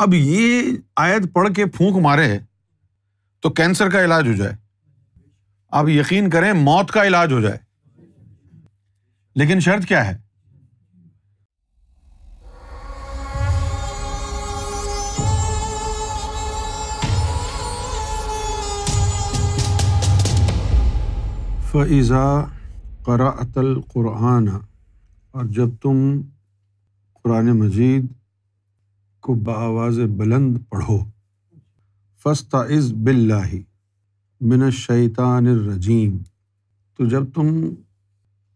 अब ये आयत पढ़ के फूंक मारे तो कैंसर का इलाज हो जाए आप यकीन करें मौत का इलाज हो जाए लेकिन शर्त क्या है फ़ैज़ा करातल क़ुरान और जब तुम कुरान मजीद को बावाज बुलंद पढ़ो फ़स्ताइज़ बिल्लाही मिन शैतान रजीम तो जब तुम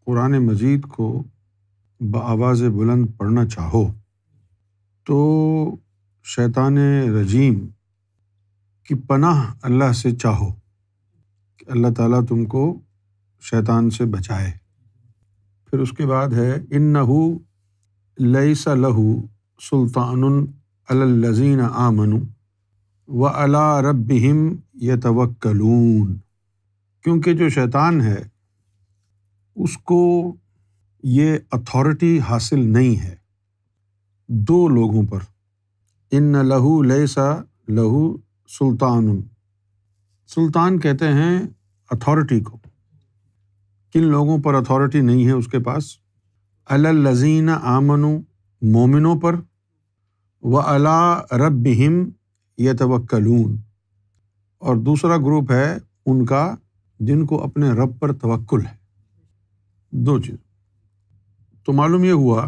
कुरान मजीद को बावाज बुलंद पढ़ना चाहो तो शैतान रजीम की पनाह अल्लाह से चाहो कि अल्लाह ताला तुमको शैतान से बचाए फिर उसके बाद है इन नहू लई लहू सुल्तान अलजीन आमनु व अला रबहिम यतवक्लून क्योंकि जो शैतान है उसको ये अथॉरिटी हासिल नहीं है दो लोगों पर इन लहू लैसा लहू सुल्तान सुल्तान कहते हैं अथॉरिटी को किन लोगों पर अथॉरिटी नहीं है उसके पास अलजीन आमनु मोमिनों पर व अला रबिम यतवक्लून और दूसरा ग्रुप है उनका जिनको अपने रब पर तवक्ल है दो चीज़ तो मालूम ये हुआ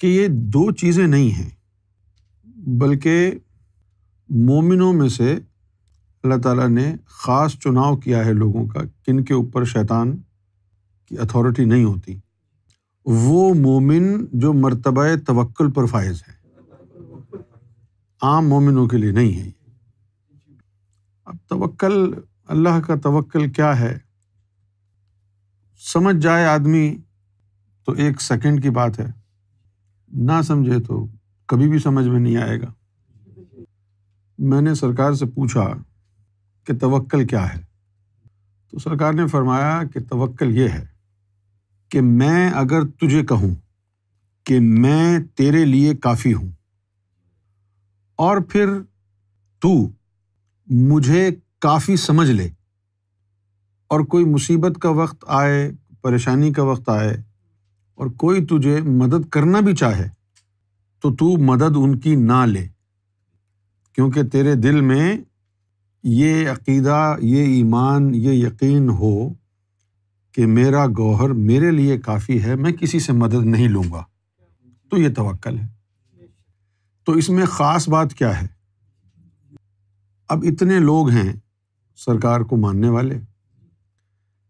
कि ये दो चीज़ें नहीं हैं बल्कि मोमिनों में से अल्लाह ताला ने ख़ास चुनाव किया है लोगों का किन के ऊपर शैतान की अथॉरिटी नहीं होती वो मोमिन जो मरतबा तवक्ल पर फायज़ है आम मोमिनों के लिए नहीं है अब तवक्ल अल्लाह का तवक्ल क्या है समझ जाए आदमी तो एक सेकंड की बात है ना समझे तो कभी भी समझ में नहीं आएगा मैंने सरकार से पूछा कि तवक्ल क्या है तो सरकार ने फरमाया कि तवक्ल ये है कि मैं अगर तुझे कहूँ कि मैं तेरे लिए काफ़ी हूँ और फिर तू मुझे काफ़ी समझ ले और कोई मुसीबत का वक्त आए परेशानी का वक्त आए और कोई तुझे मदद करना भी चाहे तो तू मदद उनकी ना ले क्योंकि तेरे दिल में ये अकीदा ये ईमान ये यकीन हो कि मेरा गौहर मेरे लिए काफ़ी है मैं किसी से मदद नहीं लूँगा तो ये तवक्ल है तो इसमें ख़ास बात क्या है अब इतने लोग हैं सरकार को मानने वाले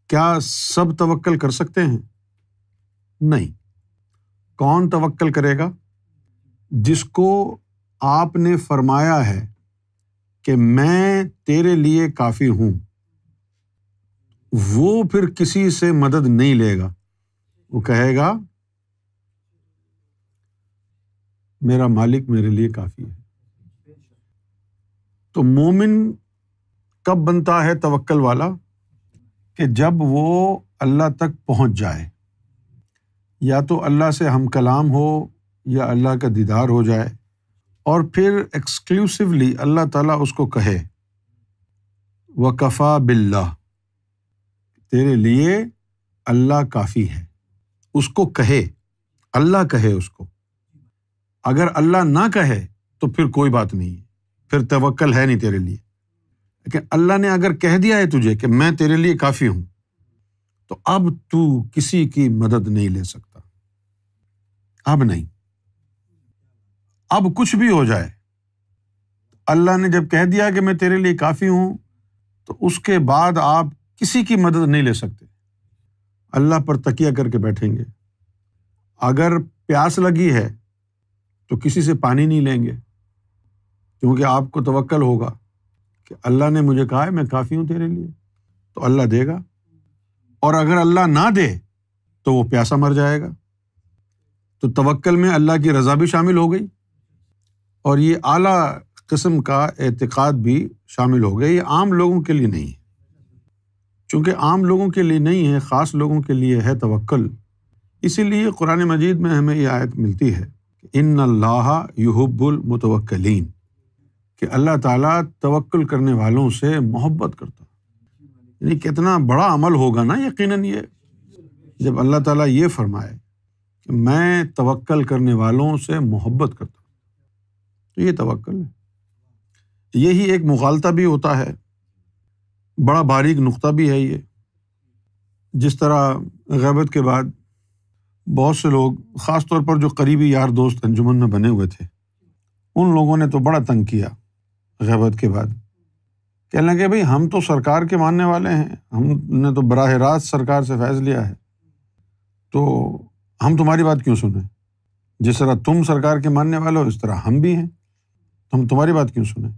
क्या सब तवक्ल कर सकते हैं नहीं कौन तवक्ल करेगा जिसको आपने फरमाया है कि मैं तेरे लिए काफ़ी हूँ वो फिर किसी से मदद नहीं लेगा वो कहेगा मेरा मालिक मेरे लिए काफ़ी है तो मोमिन कब बनता है तवक्ल वाला कि जब वो अल्लाह तक पहुंच जाए या तो अल्लाह से हम कलाम हो या अल्लाह का दीदार हो जाए और फिर एक्सक्लूसिवली अल्लाह ताला उसको कहे वकफ़ा बिल्ला तेरे लिए अल्लाह काफ़ी है उसको कहे अल्लाह कहे उसको अगर अल्लाह ना कहे तो फिर कोई बात नहीं है फिर तवक्ल है नहीं तेरे लिए लेकिन अल्लाह ने अगर कह दिया है तुझे कि मैं तेरे लिए काफ़ी हूँ तो अब तू किसी की मदद नहीं ले सकता अब नहीं अब कुछ भी हो जाए अल्लाह ने जब कह दिया कि मैं तेरे लिए काफ़ी हूँ तो उसके बाद आप किसी की मदद नहीं ले सकते अल्लाह पर तकिया करके बैठेंगे अगर प्यास लगी है तो किसी से पानी नहीं लेंगे क्योंकि आपको तवक्ल होगा कि अल्लाह ने मुझे कहा है मैं काफ़ी हूँ तेरे लिए तो अल्लाह देगा और अगर अल्लाह ना दे तो वो प्यासा मर जाएगा तो तवक्ल में अल्लाह की रज़ा भी शामिल हो गई और ये आला किस्म का एतक़ाद भी शामिल हो गया ये आम लोगों के लिए नहीं है चूँकि आम लोगों के लिए नहीं है ख़ास लोगों के लिए है तवक्ल इसीलिए कुरान मजीद में हमें ये आयत मिलती है कि इन अल्लाह युहब्बुल मुतवक्लिन कि अल्लाह ताला तवक्ल करने वालों से मोहब्बत करता यानी कितना बड़ा अमल होगा ना यकीनन ये जब अल्लाह ताला ये फरमाए कि मैं तवक्ल करने वालों से मोहब्बत करता तो ये तवक्ल है यही एक मुगालता भी होता है बड़ा बारीक नुक्ता भी है ये जिस तरह गैबत के बाद बहुत से लोग ख़ास तौर पर जो करीबी यार दोस्त अंजुमन में बने हुए थे उन लोगों ने तो बड़ा तंग किया गैबत के बाद कहने लगे भाई हम तो सरकार के मानने वाले हैं हमने तो बरह रास्त सरकार से फैज़ लिया है तो हम तुम्हारी बात क्यों सुने जिस तरह तुम सरकार के मानने वाले हो इस तरह हम भी हैं तो हम तुम्हारी बात क्यों सुने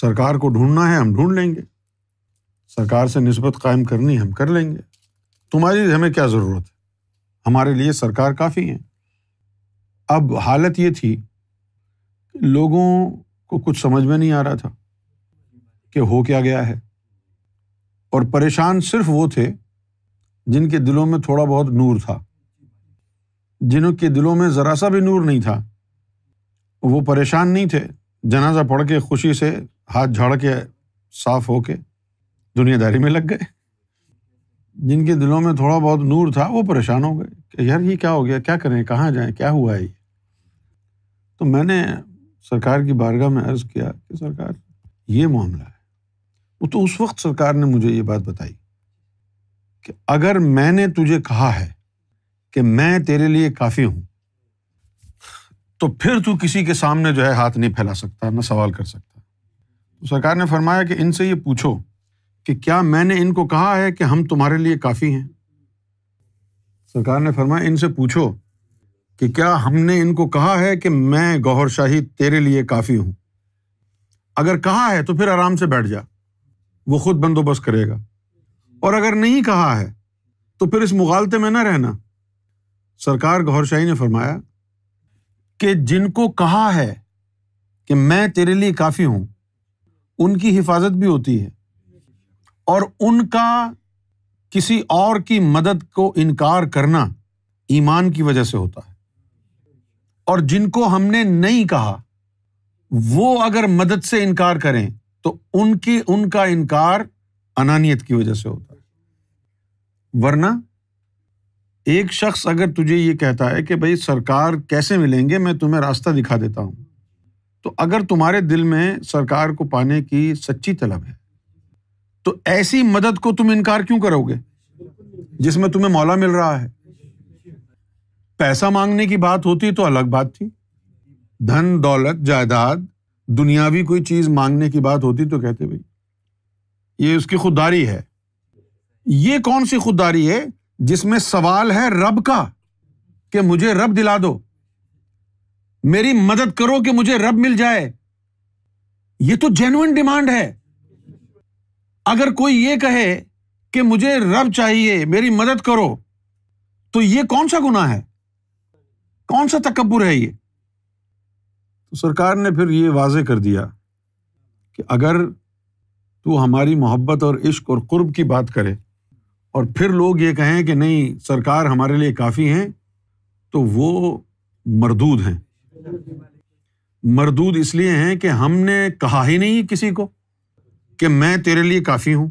सरकार को ढूंढना है हम ढूंढ लेंगे सरकार से नस्बत कायम करनी हम कर लेंगे तुम्हारी हमें क्या ज़रूरत है हमारे लिए सरकार काफ़ी है अब हालत ये थी लोगों को कुछ समझ में नहीं आ रहा था कि हो क्या गया है और परेशान सिर्फ वो थे जिनके दिलों में थोड़ा बहुत नूर था जिनके दिलों में ज़रा सा भी नूर नहीं था वो परेशान नहीं थे जनाजा पढ़ के खुशी से हाथ झाड़ के साफ हो के दुनियादारी में लग गए जिनके दिलों में थोड़ा बहुत नूर था वो परेशान हो गए कि यार ये क्या हो गया क्या करें कहाँ जाएं क्या हुआ है ये तो मैंने सरकार की बारगाह में अर्ज़ किया कि सरकार ये मामला है वो तो उस वक्त सरकार ने मुझे ये बात बताई कि अगर मैंने तुझे कहा है कि मैं तेरे लिए काफ़ी हूँ तो फिर तू किसी के सामने जो है हाथ नहीं फैला सकता ना सवाल कर सकता तो सरकार ने फरमाया कि इनसे ये पूछो कि क्या मैंने इनको कहा है कि हम तुम्हारे लिए काफ़ी हैं सरकार ने फरमाया इनसे पूछो कि क्या हमने इनको कहा है कि मैं गौहर शाही तेरे लिए काफ़ी हूँ अगर कहा है तो फिर आराम से बैठ जा वो खुद बंदोबस्त करेगा और अगर नहीं कहा है तो फिर इस मुगालते में ना रहना सरकार गौहर शाही ने फरमाया कि जिनको कहा है कि मैं तेरे लिए काफ़ी हूँ उनकी हिफाजत भी होती है और उनका किसी और की मदद को इनकार करना ईमान की वजह से होता है और जिनको हमने नहीं कहा वो अगर मदद से इनकार करें तो उनकी उनका इनकार अनानियत की वजह से होता है वरना एक शख्स अगर तुझे ये कहता है कि भाई सरकार कैसे मिलेंगे मैं तुम्हें रास्ता दिखा देता हूँ तो अगर तुम्हारे दिल में सरकार को पाने की सच्ची तलब है तो ऐसी मदद को तुम इनकार क्यों करोगे जिसमें तुम्हें मौला मिल रहा है पैसा मांगने की बात होती तो अलग बात थी धन दौलत जायदाद दुनियावी कोई चीज मांगने की बात होती तो कहते भाई ये उसकी खुददारी है ये कौन सी खुददारी है जिसमें सवाल है रब का कि मुझे रब दिला दो मेरी मदद करो कि मुझे रब मिल जाए ये तो जेन्युन डिमांड है अगर कोई ये कहे कि मुझे रब चाहिए मेरी मदद करो तो ये कौन सा गुना है कौन सा तकबर है ये तो सरकार ने फिर ये वाज कर दिया कि अगर तू हमारी मोहब्बत और इश्क और कुर्ब की बात करे और फिर लोग ये कहें कि नहीं सरकार हमारे लिए काफ़ी हैं तो वो मरदूद हैं मरदूद इसलिए हैं कि हमने कहा ही नहीं किसी को कि मैं तेरे लिए काफी हूं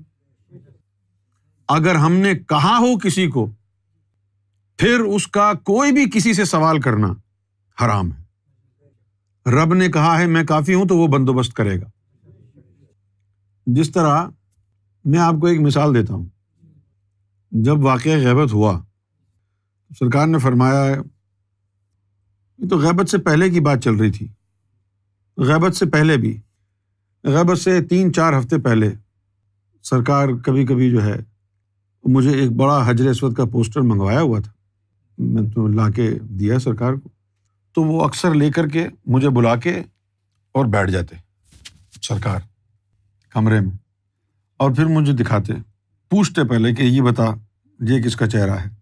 अगर हमने कहा हो किसी को फिर उसका कोई भी किसी से सवाल करना हराम है रब ने कहा है मैं काफी हूं तो वो बंदोबस्त करेगा जिस तरह मैं आपको एक मिसाल देता हूं जब वाक़ गैबत हुआ सरकार ने फरमाया ये तो गैबत से पहले की बात चल रही थी गैबत से पहले भी गैबर से तीन चार हफ्ते पहले सरकार कभी कभी जो है मुझे एक बड़ा हजर असवद का पोस्टर मंगवाया हुआ था मैं तो ला के दिया सरकार को तो वो अक्सर लेकर के मुझे बुला के और बैठ जाते सरकार कमरे में और फिर मुझे दिखाते पूछते पहले कि ये बता ये किसका चेहरा है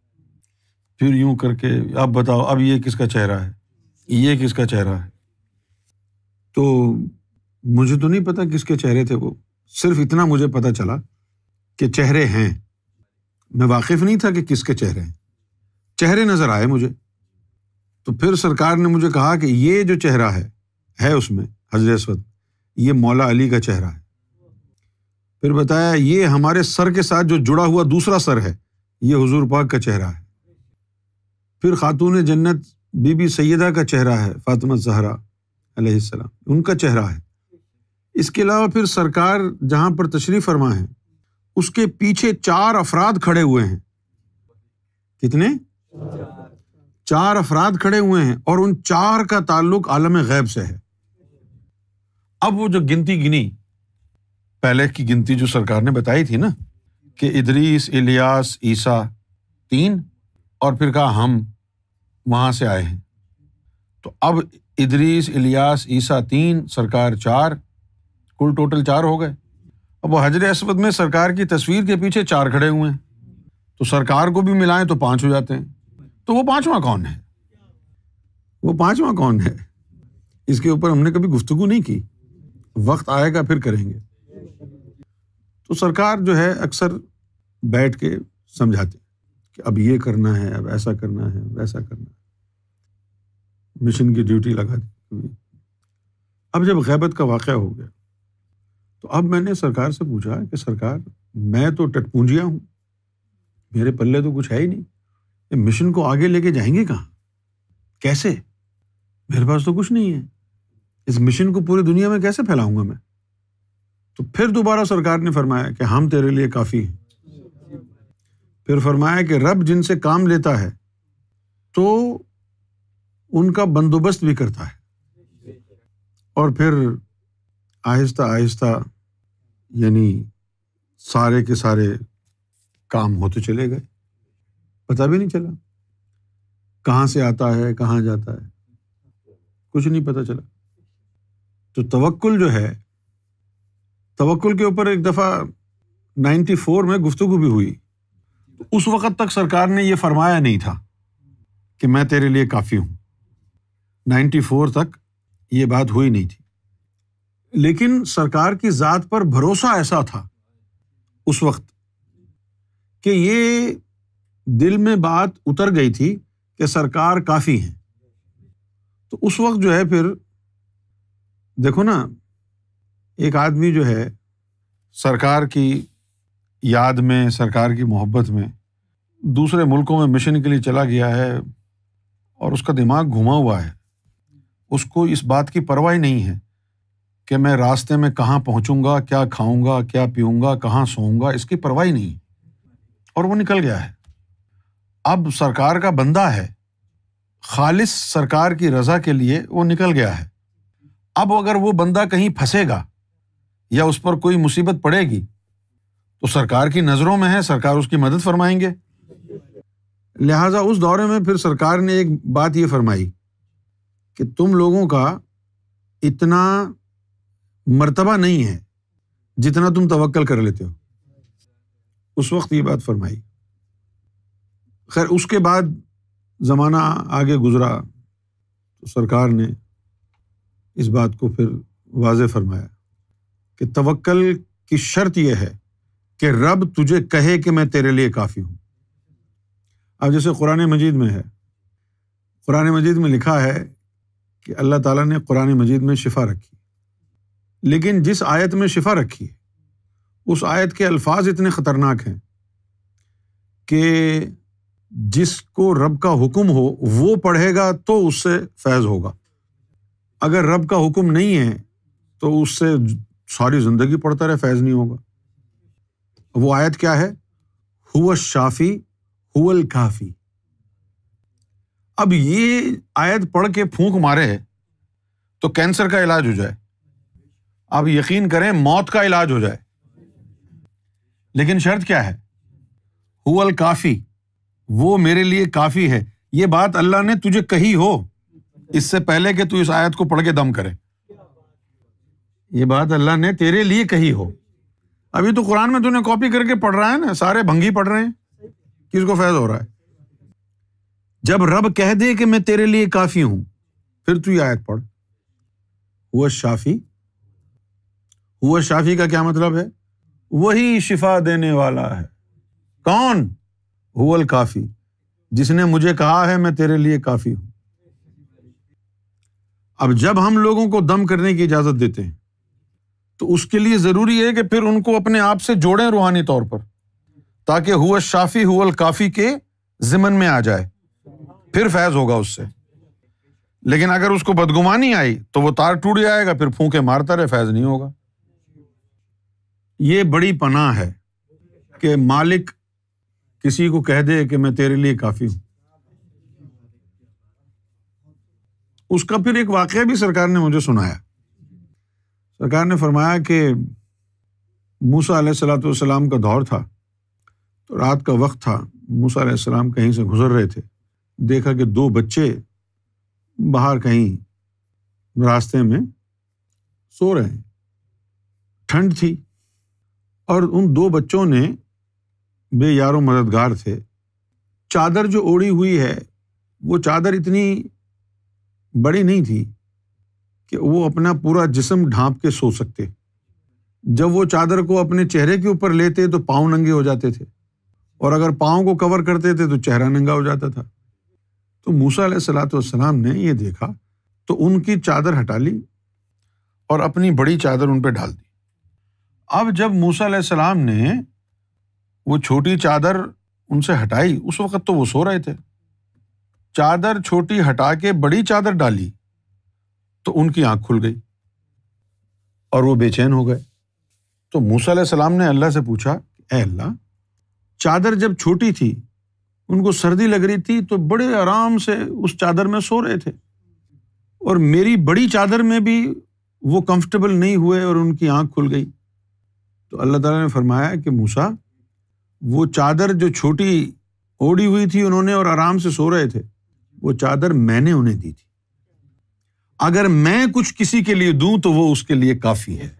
फिर यूं करके अब बताओ अब ये किसका चेहरा है ये किसका चेहरा है तो मुझे तो नहीं पता किसके चेहरे थे वो सिर्फ इतना मुझे पता चला कि चेहरे हैं मैं वाकिफ नहीं था कि किसके चेहरे हैं चेहरे नज़र आए मुझे तो फिर सरकार ने मुझे कहा कि ये जो चेहरा है है उसमें हजरत ये मौला अली का चेहरा है फिर बताया ये हमारे सर के साथ जो जुड़ा हुआ दूसरा सर है ये हुजूर पाक का चेहरा है फिर खातून जन्नत बीबी सैदा का चेहरा है फातिमा जहरा उनका चेहरा है इसके अलावा फिर सरकार जहां पर तशरीफ़ फरमा है उसके पीछे चार अफराद खड़े हुए हैं कितने चार अफराद खड़े हुए हैं और उन चार का ताल्लुक आलम गैब से है अब वो जो गिनती गिनी पहले की गिनती जो सरकार ने बताई थी ना कि इदरीस इलियास ईसा तीन और फिर कहा हम वहां से आए हैं तो अब इदरीस इलियास ईसा तीन सरकार चार कुल टोटल चार हो गए अब वो हजर असवद में सरकार की तस्वीर के पीछे चार खड़े हुए हैं तो सरकार को भी मिलाएं तो पांच हो जाते हैं तो वो पांचवा कौन है वो पांचवा कौन है इसके ऊपर हमने कभी गुफ्तगु नहीं की वक्त आएगा फिर करेंगे तो सरकार जो है अक्सर बैठ के समझाते कि अब ये करना है अब ऐसा करना है वैसा करना है मिशन की ड्यूटी लगा अब जब गैबत का वाक़ हो गया तो अब मैंने सरकार से पूछा कि सरकार मैं तो टटपूंजिया हूं मेरे पल्ले तो कुछ है ही नहीं ये मिशन को आगे लेके जाएंगे कहा कैसे मेरे पास तो कुछ नहीं है इस मिशन को पूरी दुनिया में कैसे फैलाऊंगा मैं तो फिर दोबारा सरकार ने फरमाया कि हम तेरे लिए काफ़ी हैं फिर फरमाया कि रब जिनसे काम लेता है तो उनका बंदोबस्त भी करता है और फिर आहिस्ता आहिस्ता यानी सारे के सारे काम होते चले गए पता भी नहीं चला कहाँ से आता है कहाँ जाता है कुछ नहीं पता चला तो तवक्ल जो है तवक्ल के ऊपर एक दफ़ा 94 में गुफ्तु भी हुई तो उस वक़्त तक सरकार ने ये फरमाया नहीं था कि मैं तेरे लिए काफ़ी हूँ 94 तक ये बात हुई नहीं थी लेकिन सरकार की ज़ात पर भरोसा ऐसा था उस वक्त कि ये दिल में बात उतर गई थी कि सरकार काफ़ी है तो उस वक्त जो है फिर देखो ना एक आदमी जो है सरकार की याद में सरकार की मोहब्बत में दूसरे मुल्कों में मिशन के लिए चला गया है और उसका दिमाग घुमा हुआ है उसको इस बात की परवाह नहीं है कि मैं रास्ते में कहाँ पहुँचूँगा क्या खाऊँगा क्या पीऊँगा कहाँ सोऊँगा इसकी परवाही नहीं और वो निकल गया है अब सरकार का बंदा है खालिस सरकार की रजा के लिए वो निकल गया है अब अगर वो बंदा कहीं फंसेगा या उस पर कोई मुसीबत पड़ेगी तो सरकार की नज़रों में है सरकार उसकी मदद फरमाएंगे लिहाजा उस दौरे में फिर सरकार ने एक बात ये फरमाई कि तुम लोगों का इतना मर्तबा नहीं है जितना तुम तवक्ल कर लेते हो उस वक्त ये बात फरमाई खैर उसके बाद ज़माना आगे गुजरा तो सरकार ने इस बात को फिर वाज फरमाया कि तवक्ल की शर्त यह है कि रब तुझे कहे कि मैं तेरे लिए काफ़ी हूँ अब जैसे कुरान मजीद में है कुरान मजीद में लिखा है कि अल्लाह ताला ने कुरान मजीद में शिफा रखी लेकिन जिस आयत में शिफा रखी है उस आयत के अल्फाज इतने ख़तरनाक हैं कि जिसको रब का हुक्म हो वो पढ़ेगा तो उससे फैज़ होगा अगर रब का हुक्म नहीं है तो उससे सारी ज़िंदगी पढ़ता रहे फैज़ नहीं होगा वो आयत क्या है हुआ शाफ़ी हुअल काफ़ी अब ये आयत पढ़ के फूंक मारे तो कैंसर का इलाज हो जाए आप यकीन करें मौत का इलाज हो जाए लेकिन शर्त क्या है हुअल काफ़ी वो मेरे लिए काफ़ी है ये बात अल्लाह ने तुझे कही हो इससे पहले कि तू इस आयत को पढ़ के दम करे ये बात अल्लाह ने तेरे लिए कही हो अभी तो कुरान में तूने कॉपी करके पढ़ रहा है ना सारे भंगी पढ़ रहे हैं किसको फैज हो रहा है जब रब कह दे कि मैं तेरे लिए काफ़ी हूँ फिर तू ये आयत पढ़ हुआ शाफी हुआ शाफी का क्या मतलब है वही शिफा देने वाला है कौन हुअल काफी जिसने मुझे कहा है मैं तेरे लिए काफी हूं अब जब हम लोगों को दम करने की इजाजत देते हैं तो उसके लिए जरूरी है कि फिर उनको अपने आप से जोड़ें रूहानी तौर पर ताकि हुआ शाफी हुअल काफी के जिमन में आ जाए फिर फैज होगा उससे लेकिन अगर उसको बदगुमानी आई तो वो तार टूट जाएगा फिर फूके मारता रहे फैज नहीं होगा ये बड़ी पना है कि मालिक किसी को कह दे कि मैं तेरे लिए काफ़ी हूँ उसका फिर एक वाक़ भी सरकार ने मुझे सुनाया सरकार ने फरमाया कि मूसा सलाम का दौर था तो रात का वक्त था मूसा सलाम कहीं से गुजर रहे थे देखा कि दो बच्चे बाहर कहीं रास्ते में सो रहे हैं ठंड थी और उन दो बच्चों ने बेयारों मददगार थे चादर जो ओढ़ी हुई है वो चादर इतनी बड़ी नहीं थी कि वो अपना पूरा जिसम ढांप के सो सकते जब वो चादर को अपने चेहरे के ऊपर लेते तो पाँव नंगे हो जाते थे और अगर पाँव को कवर करते थे तो चेहरा नंगा हो जाता था तो मूसा सलात वसलाम ने ये देखा तो उनकी चादर हटा ली और अपनी बड़ी चादर उन पर डाल दी अब जब मूसा सलाम ने वो छोटी चादर उनसे हटाई उस वक़्त तो वो सो रहे थे चादर छोटी हटा के बड़ी चादर डाली तो उनकी आंख खुल गई और वो बेचैन हो गए तो मूसा सलाम ने अल्लाह से पूछा ए अल्लाह चादर जब छोटी थी उनको सर्दी लग रही थी तो बड़े आराम से उस चादर में सो रहे थे और मेरी बड़ी चादर में भी वो कंफर्टेबल नहीं हुए और उनकी आंख खुल गई तो अल्लाह ताला ने फरमाया कि मूसा वो चादर जो छोटी ओढ़ी हुई थी उन्होंने और आराम से सो रहे थे वो चादर मैंने उन्हें दी थी अगर मैं कुछ किसी के लिए दूं तो वो उसके लिए काफी है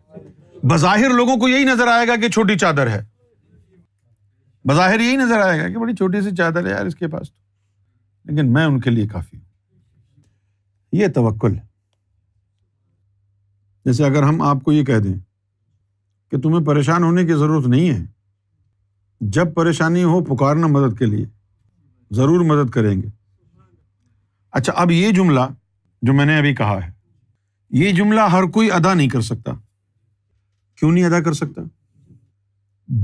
बज़ाहिर लोगों को यही नजर आएगा कि छोटी चादर है बज़ाहिर यही नजर आएगा कि बड़ी छोटी सी चादर है यार इसके पास तो लेकिन मैं उनके लिए काफी हूं यह तवक्ल है जैसे अगर हम आपको ये कह दें कि तुम्हें परेशान होने की ज़रूरत नहीं है जब परेशानी हो पुकारना मदद के लिए ज़रूर मदद करेंगे अच्छा अब ये जुमला जो मैंने अभी कहा है ये जुमला हर कोई अदा नहीं कर सकता क्यों नहीं अदा कर सकता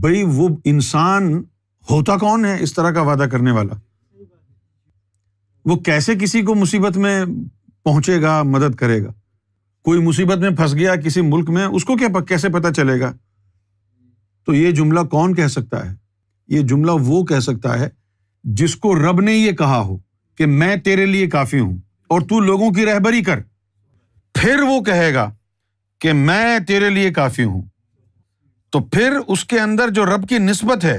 भाई वो इंसान होता कौन है इस तरह का वादा करने वाला वो कैसे किसी को मुसीबत में पहुंचेगा मदद करेगा कोई मुसीबत में फंस गया किसी मुल्क में उसको क्या कैसे पता चलेगा तो ये जुमला कौन कह सकता है ये जुमला वो कह सकता है जिसको रब ने ये कहा हो कि मैं तेरे लिए काफी हूं और तू लोगों की रहबरी कर फिर वो कहेगा कि मैं तेरे लिए काफी हूं तो फिर उसके अंदर जो रब की नस्बत है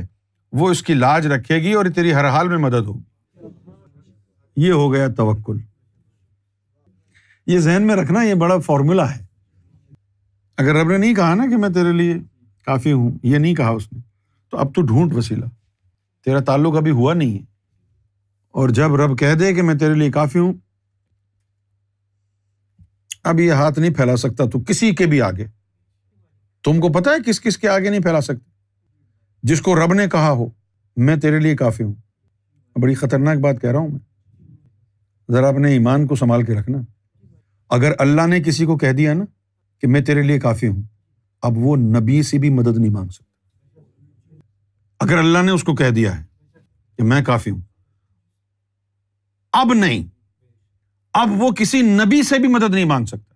वो इसकी लाज रखेगी और तेरी हर हाल में मदद होगी ये हो गया तवक्ल ये जहन में रखना ये बड़ा फॉर्मूला है अगर रब ने नहीं कहा ना कि मैं तेरे लिए काफ़ी हूँ ये नहीं कहा उसने तो अब तो ढूंढ वसीला तेरा ताल्लुक अभी हुआ नहीं है और जब रब कह दे कि मैं तेरे लिए काफ़ी हूँ अब ये हाथ नहीं फैला सकता तू किसी के भी आगे तुमको पता है किस किस के आगे नहीं फैला सकते जिसको रब ने कहा हो मैं तेरे लिए काफ़ी हूँ बड़ी खतरनाक बात कह रहा हूँ मैं ज़रा अपने ईमान को संभाल के रखना अगर अल्लाह ने किसी को कह दिया ना कि मैं तेरे लिए काफ़ी हूं अब वो नबी से भी मदद नहीं मांग सकता अगर अल्लाह ने उसको कह दिया है कि मैं काफ़ी हूं अब नहीं अब वो किसी नबी से भी मदद नहीं मांग सकता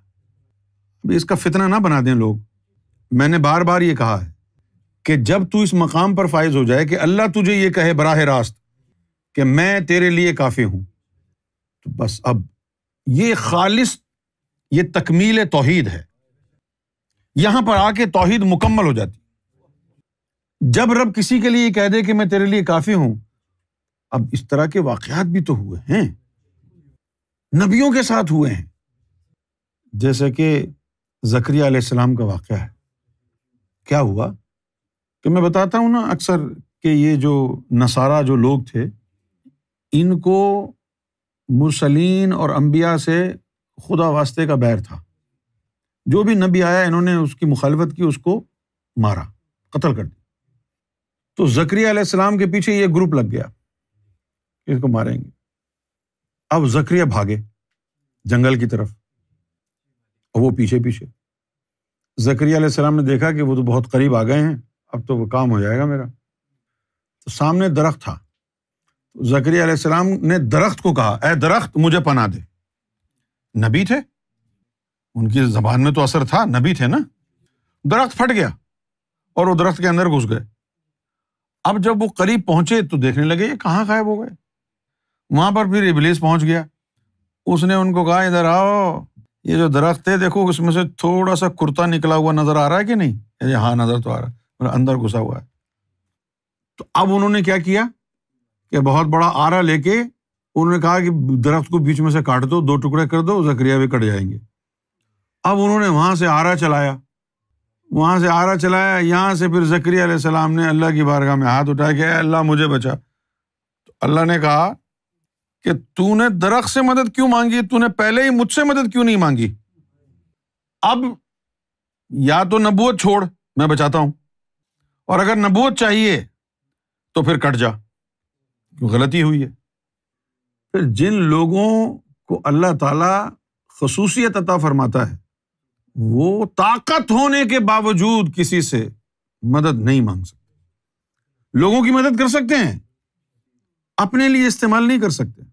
अभी इसका फितना ना बना दें लोग मैंने बार बार ये कहा है कि जब तू इस मकाम पर फायज हो जाए कि अल्लाह तुझे ये कहे बराह रास्त कि मैं तेरे लिए काफ़ी हूं तो बस अब ये खालिश ये तकमील तोहीद है यहां पर आके तोहीद मुकम्मल हो जाती जब रब किसी के लिए कह दे कि मैं तेरे लिए काफी हूं अब इस तरह के वाकयात भी तो हुए हैं नबियों के साथ हुए हैं जैसे कि जक्रिया आसमाम का वाक़ है क्या हुआ कि मैं बताता हूँ ना अक्सर कि ये जो नसारा जो लोग थे इनको मुरसलीन और अम्बिया से खुदा वास्ते का बैर था जो भी नबी आया इन्होंने उसकी मुखालफत की उसको मारा कत्ल कर दिया तो जक्रिया के पीछे ये ग्रुप लग गया इसको मारेंगे अब जक्रिया भागे जंगल की तरफ और वो पीछे पीछे जक्रिया ने देखा कि वो तो बहुत करीब आ गए हैं अब तो वो काम हो जाएगा मेरा तो सामने दरख्त था तो जक्रिया ने दरख्त को कहा ए दरख्त मुझे पना दे नबी थे उनकी जबान में तो असर था नबी थे ना दरख्त फट गया और वो दरख्त के अंदर घुस गए अब जब वो करीब पहुंचे तो देखने लगे ये कहाँ गायब हो गए वहां पर फिर इबलीस पहुंच गया उसने उनको कहा इधर आओ ये जो दरख्त है देखो उसमें से थोड़ा सा कुर्ता निकला हुआ नजर आ रहा है कि नहीं अरे हाँ नजर तो आ रहा है मतलब अंदर घुसा हुआ है तो अब उन्होंने क्या किया कि बहुत बड़ा आरा लेके उन्होंने कहा कि दरख्त को बीच में से काट दो दो टुकड़े कर दो जक्रिया भी कट जाएंगे अब उन्होंने वहां से आरा चलाया वहां से आरा चलाया यहां से फिर जक्रिया सलाम ने अल्लाह की बारगाह में हाथ उठाया कि अल्लाह मुझे बचा तो अल्लाह ने कहा कि तूने दरख्त से मदद क्यों मांगी तूने पहले ही मुझसे मदद क्यों नहीं मांगी अब या तो नबूत छोड़ मैं बचाता हूं और अगर नबूत चाहिए तो फिर कट जा गलती हुई है फिर जिन लोगों को अल्लाह ताला खसूसियत अता फरमाता है वो ताकत होने के बावजूद किसी से मदद नहीं मांग सकते लोगों की मदद कर सकते हैं अपने लिए इस्तेमाल नहीं कर सकते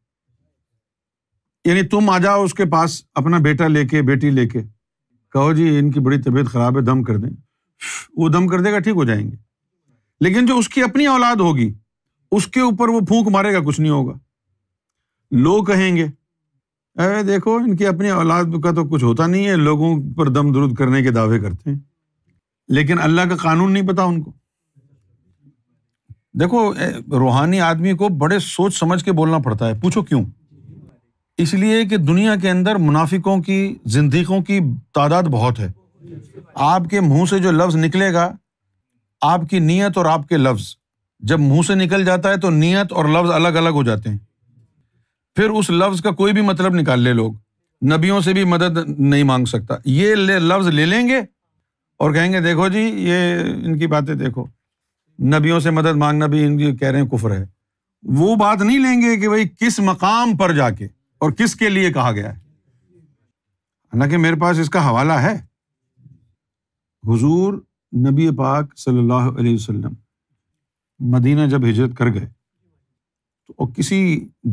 यानी तुम आ जाओ उसके पास अपना बेटा लेके बेटी लेके कहो जी इनकी बड़ी तबीयत खराब है दम कर दें वो दम कर देगा ठीक हो जाएंगे लेकिन जो उसकी अपनी औलाद होगी उसके ऊपर वो फूंक मारेगा कुछ नहीं होगा लोग कहेंगे अरे देखो इनके अपने औलाद का तो कुछ होता नहीं है लोगों पर दम दुरुद करने के दावे करते हैं लेकिन अल्लाह का कानून नहीं पता उनको देखो रूहानी आदमी को बड़े सोच समझ के बोलना पड़ता है पूछो क्यों इसलिए कि दुनिया के अंदर मुनाफिकों की जिंदगीों की तादाद बहुत है आपके मुंह से जो लफ्ज़ निकलेगा आपकी नीयत और आपके लफ्ज़ जब मुंह से निकल जाता है तो नीयत और लफ्ज़ अलग अलग हो जाते हैं फिर उस लफ्ज का कोई भी मतलब निकाल ले लोग नबियों से भी मदद नहीं मांग सकता ये ले, लफ्ज ले लेंगे और कहेंगे देखो जी ये इनकी बातें देखो नबियों से मदद मांगना भी इनकी कह रहे हैं कुफर है वो बात नहीं लेंगे कि भाई किस मकाम पर जाके और किसके लिए कहा गया है हालांकि मेरे पास इसका हवाला है हुजूर नबी पाक सल्लल्लाहु अलैहि वसल्लम मदीना जब हिजरत कर गए तो और किसी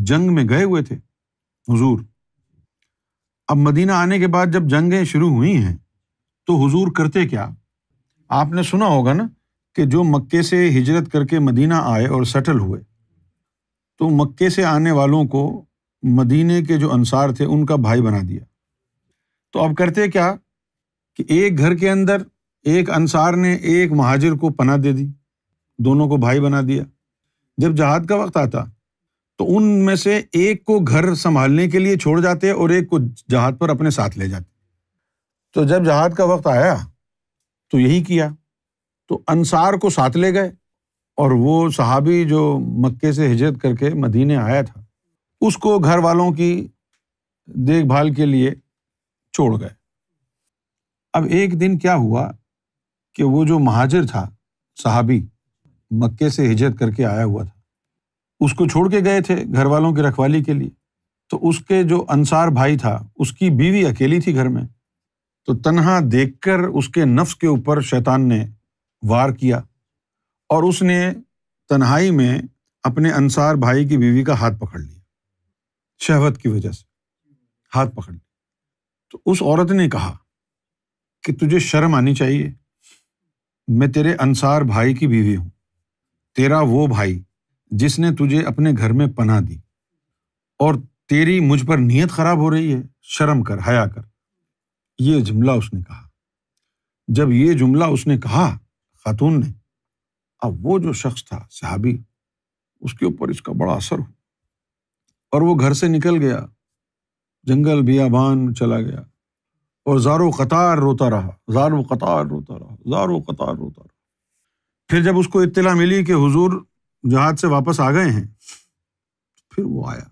जंग में गए हुए थे हुजूर अब मदीना आने के बाद जब जंगें शुरू हुई हैं तो हुजूर करते क्या आपने सुना होगा ना कि जो मक्के से हिजरत करके मदीना आए और सेटल हुए तो मक्के से आने वालों को मदीने के जो अंसार थे उनका भाई बना दिया तो अब करते क्या कि एक घर के अंदर एक अंसार ने एक महाजिर को पना दे दी दोनों को भाई बना दिया जब जहाद का वक्त आता तो उनमें से एक को घर संभालने के लिए छोड़ जाते और एक को जहाज पर अपने साथ ले जाते तो जब जहाज का वक्त आया तो यही किया तो अनसार को साथ ले गए और वो सहाबी जो मक्के से हिजरत करके मदीने आया था उसको घर वालों की देखभाल के लिए छोड़ गए अब एक दिन क्या हुआ कि वो जो महाजिर था सहाबी मक्के से हिजरत करके आया हुआ था उसको छोड़ के गए थे घर वालों की रखवाली के लिए तो उसके जो अंसार भाई था उसकी बीवी अकेली थी घर में तो तनहा देख कर उसके नफ्स के ऊपर शैतान ने वार किया और उसने तन्हाई में अपने अंसार भाई की बीवी का हाथ पकड़ लिया शहवत की वजह से हाथ पकड़ लिया तो उस औरत ने कहा कि तुझे शर्म आनी चाहिए मैं तेरे अंसार भाई की बीवी हूँ तेरा वो भाई जिसने तुझे अपने घर में पना दी और तेरी मुझ पर नीयत खराब हो रही है शर्म कर हया कर ये जुमला उसने कहा जब ये जुमला उसने कहा खातून ने अब वो जो शख्स था सहाबी उसके ऊपर इसका बड़ा असर हुआ और वो घर से निकल गया जंगल बियाबान में चला गया और जारो कतार रोता रहा जारो कतार रोता रहा जारो कतार रोता रहा फिर जब उसको इत्तला मिली कि हुजूर जहाज से वापस आ गए हैं फिर वो आया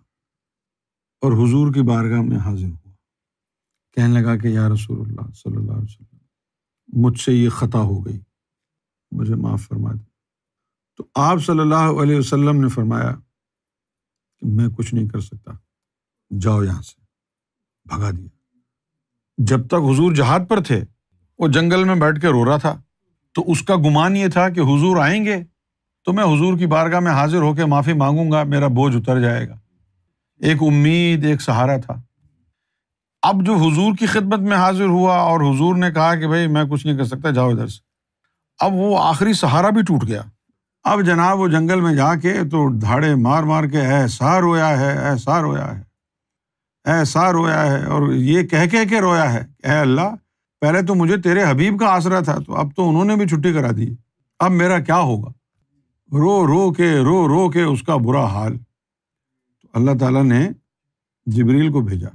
और हुजूर की बारगाह में हाजिर हुआ कहने लगा कि या रसूलुल्लाह सल्लल्लाहु अलैहि वसल्लम मुझसे ये ख़ता हो गई मुझे माफ़ फरमा दी तो आप सल्लल्लाहु अलैहि वसल्लम ने फरमाया कि मैं कुछ नहीं कर सकता जाओ यहाँ से भगा दिया जब तक हुजूर जहाज पर थे वो जंगल में बैठ के रो रहा था तो उसका गुमान ये था कि हुजूर आएंगे तो मैं हुजूर की बारगाह में हाजिर होकर माफ़ी मांगूंगा मेरा बोझ उतर जाएगा एक उम्मीद एक सहारा था अब जो हुजूर की खिदमत में हाजिर हुआ और हुजूर ने कहा कि भाई मैं कुछ नहीं कर सकता जाओ इधर से अब वो आखिरी सहारा भी टूट गया अब जनाब वो जंगल में जाके तो धाड़े मार मार के ऐसा रोया है ऐसा रोया है ऐसा रोया है और ये कह कह के रोया है ए अल्लाह पहले तो मुझे तेरे हबीब का आसरा था तो अब तो उन्होंने भी छुट्टी करा दी अब मेरा क्या होगा रो रो के रो रो के उसका बुरा हाल तो अल्लाह ताला ने जबरील को भेजा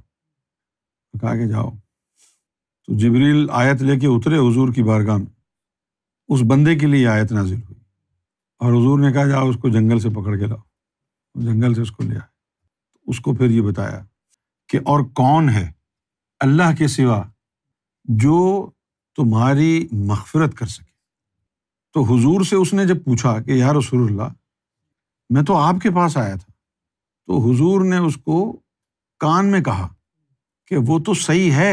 कहा कि जाओ तो जबरील आयत लेके उतरे हुजूर की बारगाह में उस बंदे के लिए आयत नाजिल हुई और हुजूर ने कहा जाओ उसको जंगल से पकड़ के लाओ जंगल से उसको ले आए तो उसको फिर ये बताया कि और कौन है अल्लाह के सिवा जो तुम्हारी मगफरत कर सके तो हुजूर से उसने जब पूछा कि यार रसूल्ला मैं तो आपके पास आया था तो हुजूर ने उसको कान में कहा कि वो तो सही है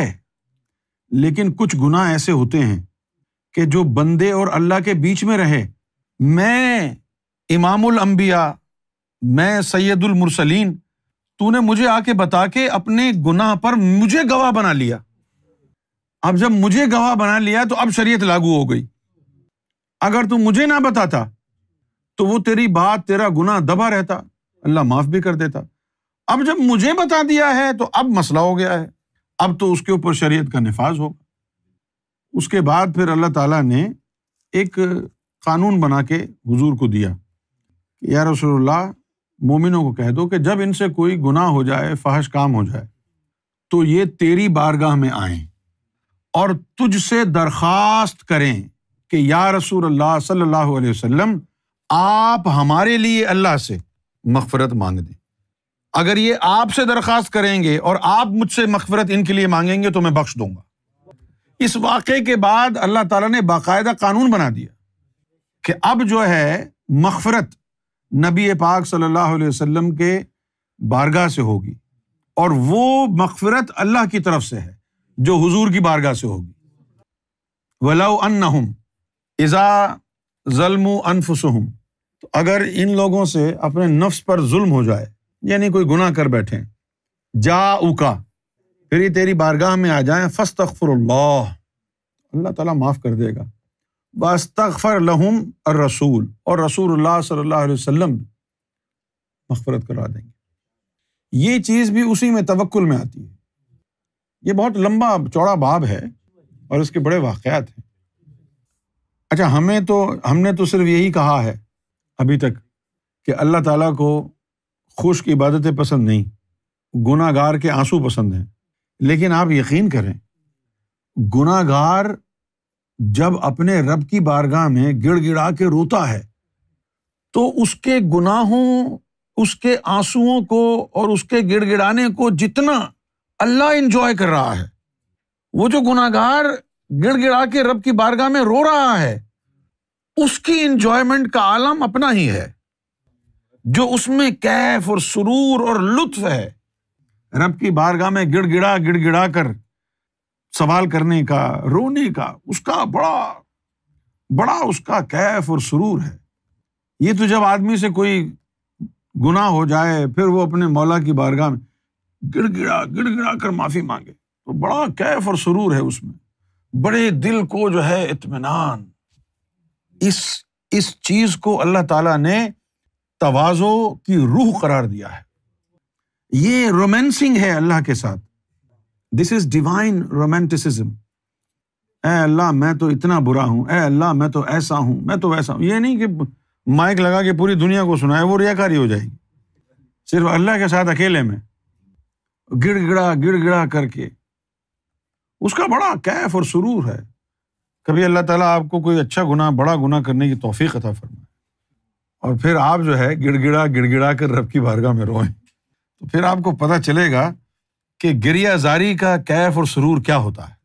लेकिन कुछ गुनाह ऐसे होते हैं कि जो बंदे और अल्लाह के बीच में रहे मैं इमामुल अंबिया मैं सैदुल मुरसलीन तूने मुझे आके बता के अपने गुनाह पर मुझे गवाह बना लिया अब जब मुझे गवाह बना लिया तो अब शरीयत लागू हो गई अगर तू मुझे ना बताता तो वो तेरी बात तेरा गुना दबा रहता अल्लाह माफ भी कर देता अब जब मुझे बता दिया है तो अब मसला हो गया है अब तो उसके ऊपर शरीयत का नफाज होगा उसके बाद फिर अल्लाह ताला ने एक कानून बना के हुजूर को दिया कि या रसोल्ला मोमिनों को कह दो कि जब इनसे कोई गुनाह हो जाए फहश काम हो जाए तो ये तेरी बारगाह में आए और तुझसे दरख्वास्त करें कि या रसूल अल्लाह सल्लल्लाहु अलैहि वसल्लम आप हमारे लिए अल्लाह से मगफरत मांग दें अगर ये आपसे दरख्वास्त करेंगे और आप मुझसे मगफरत इनके लिए मांगेंगे तो मैं बख्श दूंगा इस वाक़े के बाद अल्लाह ताला ने बाकायदा कानून बना दिया कि अब जो है मगफरत नबी पाक सल्लल्लाहु अलैहि वसल्लम के बारगाह से होगी और वो मगफरत अल्लाह की तरफ से है जो हुजूर की बारगाह से होगी वलाउ अन्नहुम इज़ा जल्म अनफसहम तो अगर इन लोगों से अपने नफ्स पर जुल्म हो जाए यानी कोई गुनाह कर बैठे जा उका फिर ये तेरी बारगाह में आ जाए फस तखफरल्ला अल्लाह ताला माफ़ कर देगा बस तखफर लहम और रसूल और रसूल सल्ला वसम मफफरत करा देंगे ये चीज़ भी उसी में तवक्ल में आती है ये बहुत लंबा चौड़ा बाब है और इसके बड़े वाक़ात हैं अच्छा हमें तो हमने तो सिर्फ यही कहा है अभी तक कि अल्लाह ताला को खुश्क इबादतें पसंद नहीं गुनागार के आंसू पसंद हैं लेकिन आप यकीन करें गुनागार जब अपने रब की बारगाह में गिड़ गिड़ा के रोता है तो उसके गुनाहों उसके आंसुओं को और उसके गिड़गिड़ाने को जितना अल्लाह इंजॉय कर रहा है वो जो गुनागार गिड़गिड़ा के रब की बारगाह में रो रहा है उसकी इंजॉयमेंट का आलम अपना ही है जो उसमें कैफ और सुरूर और लुत्फ है रब की बारगाह में गिड़गिड़ा गिड़गिड़ा कर सवाल करने का रोने का उसका बड़ा बड़ा उसका कैफ और सुरूर है ये तो जब आदमी से कोई गुनाह हो जाए फिर वो अपने मौला की बारगाह में गिड़गिड़ा गिड़गिड़ा कर माफ़ी मांगे तो बड़ा कैफ और सुरूर है उसमें बड़े दिल को जो है इतमान इस इस चीज को अल्लाह ताला ने तवाजो की रूह करार दिया है ये रोमांसिंग है अल्लाह के साथ दिस इज डिवाइन रोमांटिसिज्म ए अल्लाह मैं तो इतना बुरा हूँ ए अल्लाह मैं तो ऐसा हूँ मैं तो वैसा हूँ ये नहीं कि माइक लगा के पूरी दुनिया को सुनाए वो रियाकारी हो जाएगी सिर्फ अल्लाह के साथ अकेले में गिड़गिड़ा गिड़गिड़ा करके उसका बड़ा कैफ और सुरूर है कभी अल्लाह ताला आपको कोई अच्छा गुना बड़ा गुना करने की तोफ़ी अता फरमाए और फिर आप जो है गिड़गिड़ा गिड़गिड़ा कर रब की बारगाह में रोएं तो फिर आपको पता चलेगा कि गिरियाजारी का कैफ और सुरूर क्या होता है